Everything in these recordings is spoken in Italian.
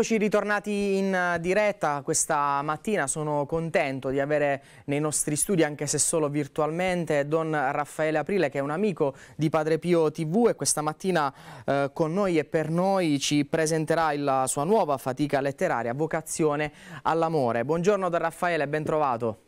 Eccoci ritornati in eh, diretta questa mattina, sono contento di avere nei nostri studi, anche se solo virtualmente, Don Raffaele Aprile che è un amico di Padre Pio TV e questa mattina eh, con noi e per noi ci presenterà la sua nuova fatica letteraria, Vocazione all'amore. Buongiorno Don Raffaele, ben trovato.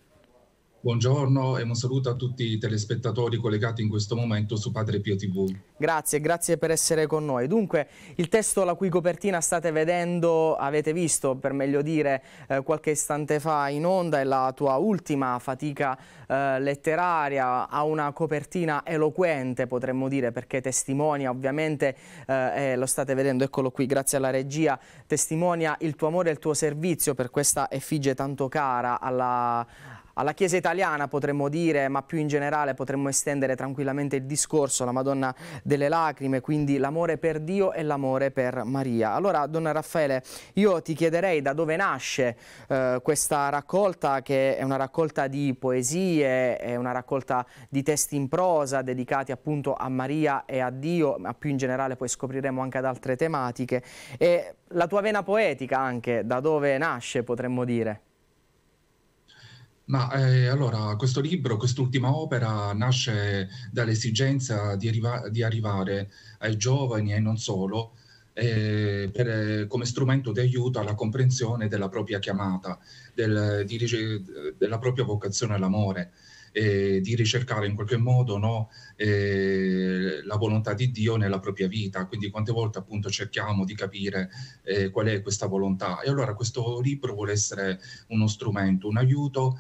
Buongiorno e un saluto a tutti i telespettatori collegati in questo momento su Padre Pio TV. Grazie, grazie per essere con noi. Dunque, il testo la cui copertina state vedendo, avete visto per meglio dire eh, qualche istante fa in onda, è la tua ultima fatica eh, letteraria, ha una copertina eloquente potremmo dire perché testimonia ovviamente, eh, eh lo state vedendo, eccolo qui, grazie alla regia, testimonia il tuo amore e il tuo servizio per questa effigie tanto cara alla alla Chiesa italiana potremmo dire, ma più in generale potremmo estendere tranquillamente il discorso, la Madonna delle lacrime, quindi l'amore per Dio e l'amore per Maria. Allora, Donna Raffaele, io ti chiederei da dove nasce eh, questa raccolta, che è una raccolta di poesie, è una raccolta di testi in prosa dedicati appunto a Maria e a Dio, ma più in generale poi scopriremo anche ad altre tematiche. E la tua vena poetica anche, da dove nasce potremmo dire? Ma eh, allora questo libro, quest'ultima opera nasce dall'esigenza di, arriva- di arrivare ai giovani e non solo eh, per, come strumento di aiuto alla comprensione della propria chiamata, del, di, della propria vocazione all'amore eh, di ricercare in qualche modo no, eh, la volontà di Dio nella propria vita, quindi quante volte appunto cerchiamo di capire eh, qual è questa volontà. E allora questo libro vuole essere uno strumento, un aiuto,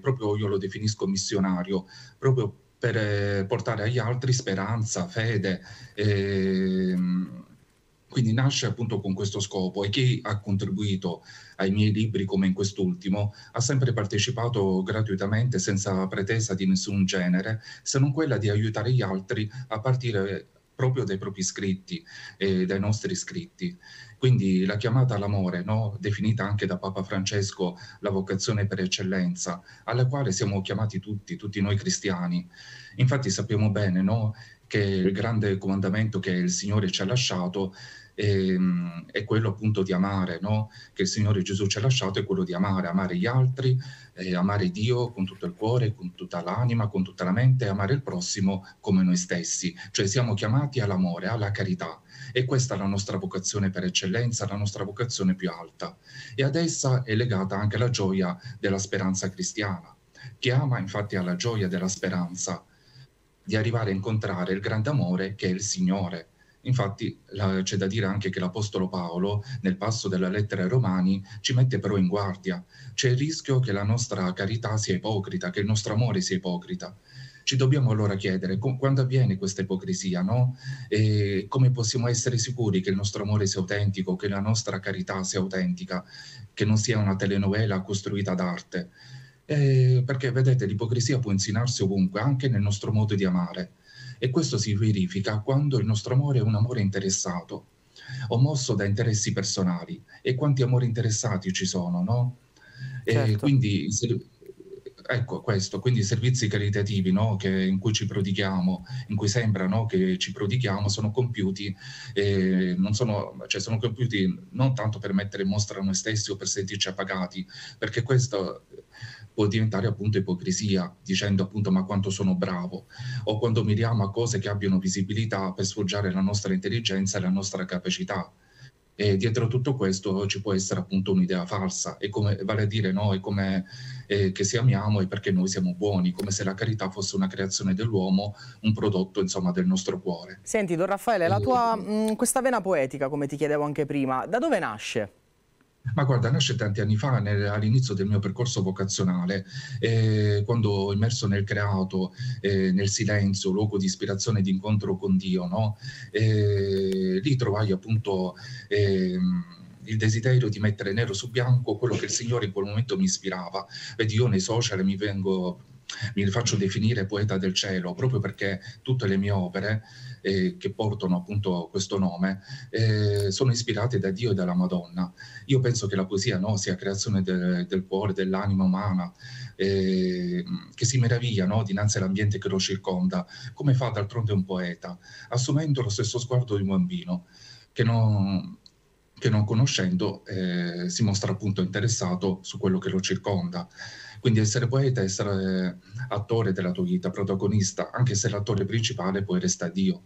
proprio io lo definisco missionario, proprio per eh, portare agli altri speranza, fede. Eh, quindi nasce appunto con questo scopo e chi ha contribuito ai miei libri come in quest'ultimo ha sempre partecipato gratuitamente senza pretesa di nessun genere, se non quella di aiutare gli altri a partire proprio dai propri scritti e dai nostri scritti. Quindi la chiamata all'amore, no? definita anche da Papa Francesco la vocazione per eccellenza, alla quale siamo chiamati tutti, tutti noi cristiani. Infatti sappiamo bene no? che il grande comandamento che il Signore ci ha lasciato e, ehm, è quello appunto di amare, no? che il Signore Gesù ci ha lasciato, è quello di amare, amare gli altri, eh, amare Dio con tutto il cuore, con tutta l'anima, con tutta la mente, amare il prossimo come noi stessi. Cioè siamo chiamati all'amore, alla carità. E questa è la nostra vocazione per eccellenza, la nostra vocazione più alta. E ad essa è legata anche la gioia della speranza cristiana. Chi ama infatti ha la gioia della speranza di arrivare a incontrare il grande amore che è il Signore Infatti la, c'è da dire anche che l'Apostolo Paolo nel passo della lettera ai Romani ci mette però in guardia. C'è il rischio che la nostra carità sia ipocrita, che il nostro amore sia ipocrita. Ci dobbiamo allora chiedere com- quando avviene questa ipocrisia, no? E come possiamo essere sicuri che il nostro amore sia autentico, che la nostra carità sia autentica, che non sia una telenovela costruita d'arte. Eh, perché vedete, l'ipocrisia può insinuarsi ovunque, anche nel nostro modo di amare. E questo si verifica quando il nostro amore è un amore interessato o mosso da interessi personali. E quanti amori interessati ci sono, no? Certo. quindi ecco questo, quindi i servizi caritativi no, che, in cui ci prodighiamo, in cui sembra no, che ci prodighiamo, sono compiuti, eh, non sono, cioè sono compiuti non tanto per mettere in mostra noi stessi o per sentirci appagati, perché questo può diventare appunto ipocrisia, dicendo appunto ma quanto sono bravo, o quando miriamo a cose che abbiano visibilità per sfoggiare la nostra intelligenza e la nostra capacità. E dietro tutto questo ci può essere appunto un'idea falsa, e come, vale a dire noi come eh, che si amiamo e perché noi siamo buoni, come se la carità fosse una creazione dell'uomo, un prodotto insomma del nostro cuore. Senti Don Raffaele, tua, mh, mm, questa vena poetica, come ti chiedevo anche prima, da dove nasce? Ma guarda, nasce tanti anni fa, nel, all'inizio del mio percorso vocazionale, eh, quando immerso nel creato, eh, nel silenzio, luogo di ispirazione e di incontro con Dio, no? eh, lì trovai appunto ehm, il desiderio di mettere nero su bianco quello che il Signore in quel momento mi ispirava. Vedi, io nei social mi vengo mi faccio definire poeta del cielo proprio perché tutte le mie opere eh, che portano appunto questo nome eh, sono ispirate da Dio e dalla Madonna. Io penso che la poesia no, sia creazione de- del cuore, dell'anima umana, eh, che si meraviglia no, dinanzi all'ambiente che lo circonda, come fa d'altronde un poeta, assumendo lo stesso sguardo di un bambino, che non che non conoscendo eh, si mostra appunto interessato su quello che lo circonda. Quindi essere poeta, essere eh, attore della tua vita, protagonista, anche se l'attore principale poi resta Dio.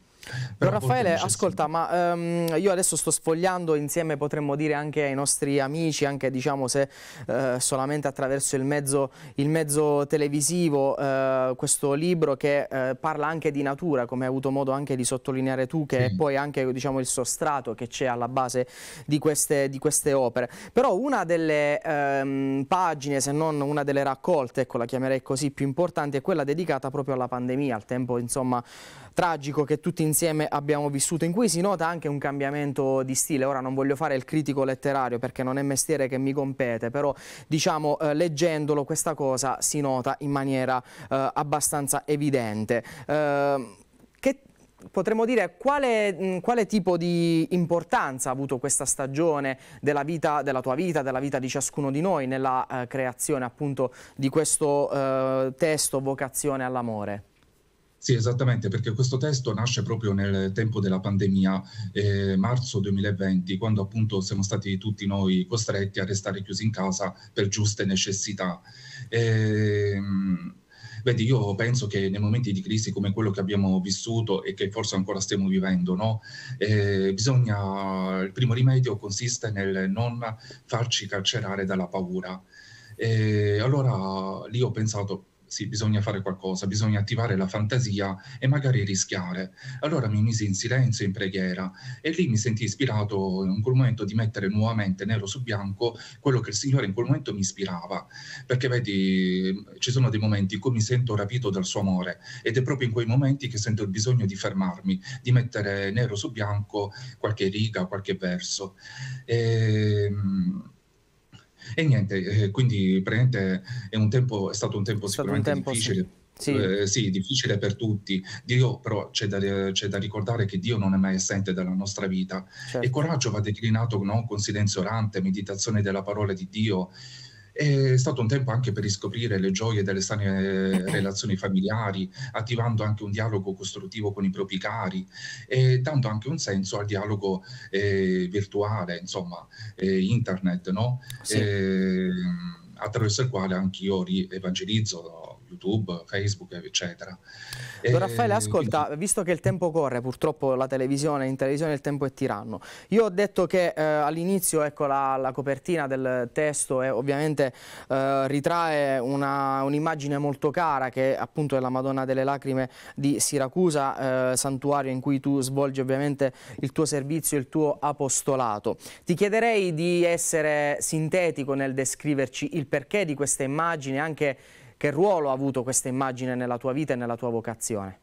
Don Raffaele, ascolta, ma um, io adesso sto sfogliando insieme, potremmo dire, anche ai nostri amici, anche diciamo se uh, solamente attraverso il mezzo, il mezzo televisivo, uh, questo libro che uh, parla anche di natura, come hai avuto modo anche di sottolineare tu, che sì. è poi anche diciamo, il sostrato che c'è alla base di queste, di queste, opere. Però una delle um, pagine, se non una delle raccolte, ecco la chiamerei così, più importante, è quella dedicata proprio alla pandemia, al tempo insomma tragico che tutti insieme insieme abbiamo vissuto, in cui si nota anche un cambiamento di stile. Ora non voglio fare il critico letterario perché non è mestiere che mi compete, però diciamo eh, leggendolo questa cosa si nota in maniera eh, abbastanza evidente. Eh, che potremmo dire quale, mm, quale, tipo di importanza ha avuto questa stagione della, vita, della tua vita, della vita di ciascuno di noi nella eh, creazione appunto di questo eh, testo Vocazione all'amore? Sì, esattamente, perché questo testo nasce proprio nel tempo della pandemia, eh, marzo 2020, quando appunto siamo stati tutti noi costretti a restare chiusi in casa per giuste necessità. Eh, Vedi, io penso che nei momenti di crisi come quello che abbiamo vissuto e che forse ancora stiamo vivendo, no? eh, bisogna, il primo rimedio consiste nel non farci carcerare dalla paura. Eh, allora lì ho pensato, ragazzi, bisogna fare qualcosa, bisogna attivare la fantasia e magari rischiare. Allora mi misi in silenzio, in preghiera e lì mi sentì ispirato in quel momento di mettere nuovamente nero su bianco quello che il Signore in quel momento mi ispirava, perché vedi, ci sono dei momenti in cui mi sento rapito dal suo amore ed è proprio in quei momenti che sento il bisogno di fermarmi, di mettere nero su bianco qualche riga, qualche verso. E, ehm, e niente, eh, quindi praticamente è, un tempo, è stato un tempo stato sicuramente un tempo, difficile. Sì. Sì. Eh, sì. difficile per tutti. Dio, però, c'è da, c'è da, ricordare che Dio non è mai assente dalla nostra vita certo. e coraggio va declinato no? con silenzio orante, meditazione della parola di Dio. È stato un tempo anche per riscoprire le gioie delle sane eh, relazioni familiari, attivando anche un dialogo costruttivo con i propri cari e dando anche un senso al dialogo eh, virtuale, insomma, eh, internet, no? Sì. Eh, attraverso il quale anch'io rievangelizzo YouTube, Facebook, eccetera. Don Raffaele, ascolta, visto che il tempo corre, purtroppo la televisione, in televisione il tempo è tiranno. Io ho detto che eh, all'inizio ecco, la, la, copertina del testo è, ovviamente eh, ritrae un'immagine un molto cara che appunto è la Madonna delle Lacrime di Siracusa, eh, santuario in cui tu svolgi ovviamente il tuo servizio, il tuo apostolato. Ti chiederei di essere sintetico nel descriverci il perché di questa immagine, anche che ruolo ha avuto questa immagine nella tua vita e nella tua vocazione?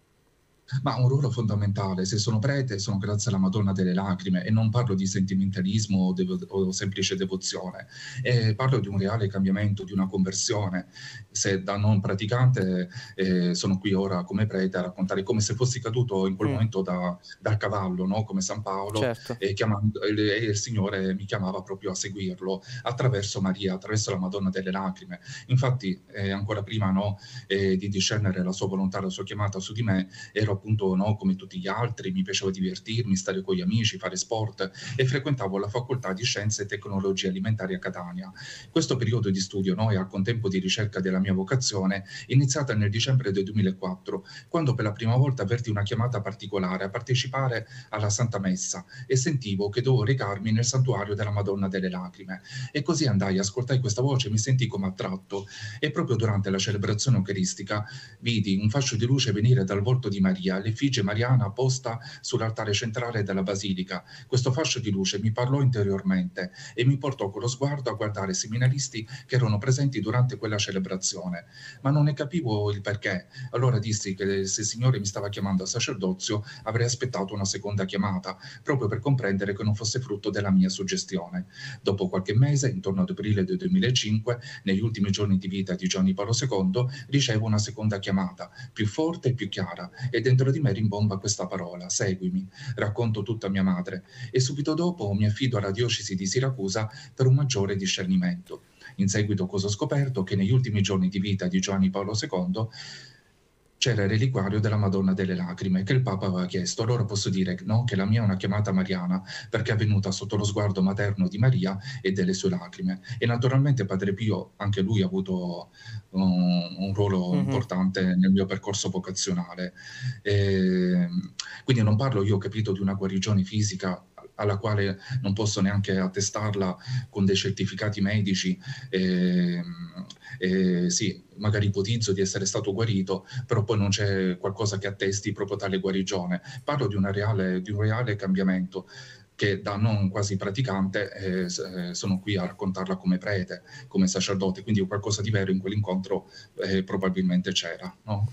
Ma un ruolo fondamentale, se sono prete sono grazie alla Madonna delle lacrime e non parlo di sentimentalismo o, devo, o semplice devozione, e parlo di un reale cambiamento, di una conversione. Se da non praticante eh, sono qui ora come prete a raccontare come se fossi caduto in quel mm. momento da, da cavallo, no? come San Paolo, certo. e, chiamando, e, il Signore mi chiamava proprio a seguirlo attraverso Maria, attraverso la Madonna delle lacrime. Infatti eh, ancora prima no, eh, di discernere la sua volontà, la sua chiamata su di me, ero appunto no, come tutti gli altri, mi piaceva divertirmi, stare con gli amici, fare sport e frequentavo la facoltà di Scienze e Tecnologie Alimentari a Catania. Questo periodo di studio no, e al contempo di ricerca della mia vocazione è iniziata nel dicembre del 2004, quando per la prima volta avverti una chiamata particolare a partecipare alla Santa Messa e sentivo che dovevo recarmi nel santuario della Madonna delle Lacrime. E così andai, ascoltai questa voce, e mi sentii come attratto e proprio durante la celebrazione eucaristica vidi un fascio di luce venire dal volto di Maria Maria, l'effigie mariana posta sull'altare centrale della basilica. Questo fascio di luce mi parlò interiormente e mi portò con lo sguardo a guardare i seminaristi che erano presenti durante quella celebrazione, ma non ne capivo il perché. Allora dissi che se il Signore mi stava chiamando a sacerdozio avrei aspettato una seconda chiamata, proprio per comprendere che non fosse frutto della mia suggestione. Dopo qualche mese, intorno ad aprile del 2005, negli ultimi giorni di vita di Giovanni Paolo II, ricevo una seconda chiamata, più forte e più chiara, ed è dentro di me rimbomba questa parola, seguimi, racconto tutto a mia madre e subito dopo mi affido alla diocesi di Siracusa per un maggiore discernimento. In seguito cosa ho scoperto? Che negli ultimi giorni di vita di Giovanni Paolo II c'era il reliquario della Madonna delle Lacrime che il Papa aveva chiesto. Allora posso dire no, che la mia è una chiamata mariana perché è avvenuta sotto lo sguardo materno di Maria e delle sue lacrime. E naturalmente Padre Pio, anche lui ha avuto un, uh, un ruolo mm-hmm. importante nel mio percorso vocazionale. E, ehm, quindi non parlo io, ho capito, di una guarigione fisica alla quale non posso neanche attestarla con dei certificati medici. Eh, eh, sì, magari ipotizzo di essere stato guarito, però poi non c'è qualcosa che attesti proprio tale guarigione. Parlo di, reale, di un reale cambiamento che da non quasi praticante eh, eh, sono qui a raccontarla come prete, come sacerdote, quindi qualcosa di vero in quell'incontro eh, probabilmente c'era. No?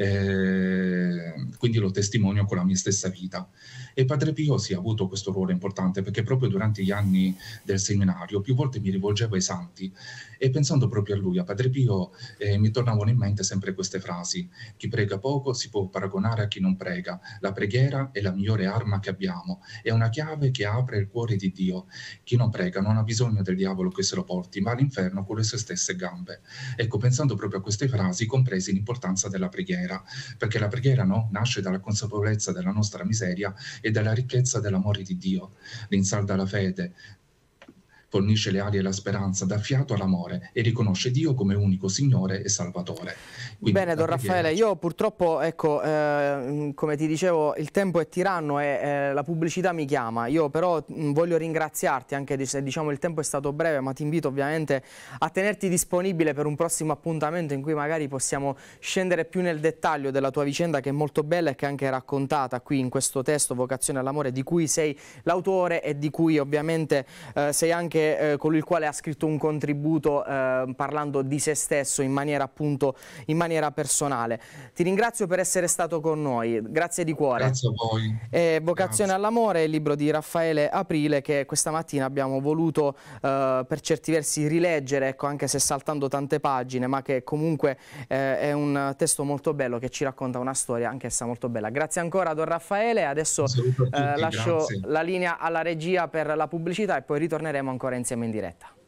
eh, quindi lo testimonio con la mia stessa vita. E Padre Pio sì, ha avuto questo ruolo importante perché proprio durante gli anni del seminario più volte mi rivolgevo ai santi e pensando proprio a lui, a Padre Pio, eh, mi tornavano in mente sempre queste frasi, chi prega poco si può paragonare a chi non prega, la preghiera è la migliore arma che abbiamo, è una chiave che apre il cuore di Dio, chi non prega non ha bisogno del diavolo che se lo porti, ma all'inferno con le sue stesse gambe. Ecco, pensando proprio a queste frasi, compresi l'importanza della preghiera preghiera, perché la preghiera no, nasce dalla consapevolezza della nostra miseria e dalla ricchezza dell'amore di Dio, rinsalda la fede, fornisce le ali e la speranza, dà fiato all'amore e riconosce Dio come unico Signore e Salvatore. Quindi, Bene, Don Raffaele, io purtroppo, ecco, eh, come ti dicevo, il tempo è tiranno e eh, la pubblicità mi chiama, io però mh, mm, voglio ringraziarti anche se diciamo il tempo è stato breve, ma ti invito ovviamente a tenerti disponibile per un prossimo appuntamento in cui magari possiamo scendere più nel dettaglio della tua vicenda che è molto bella e che è anche raccontata qui in questo testo Vocazione all'amore di cui sei l'autore e di cui ovviamente eh, sei anche anche eh, colui il quale ha scritto un contributo eh, parlando di se stesso in maniera appunto in maniera personale. Ti ringrazio per essere stato con noi, grazie di cuore. Grazie a voi. E eh, Vocazione all'amore, il libro di Raffaele Aprile che questa mattina abbiamo voluto eh, per certi versi rileggere, ecco, anche se saltando tante pagine, ma che comunque eh, è un testo molto bello che ci racconta una storia anch'essa molto bella. Grazie ancora a Don Raffaele, adesso eh, tutti, lascio grazie. la linea alla regia per la pubblicità e poi ritorneremo ancora Renziamo in diretta.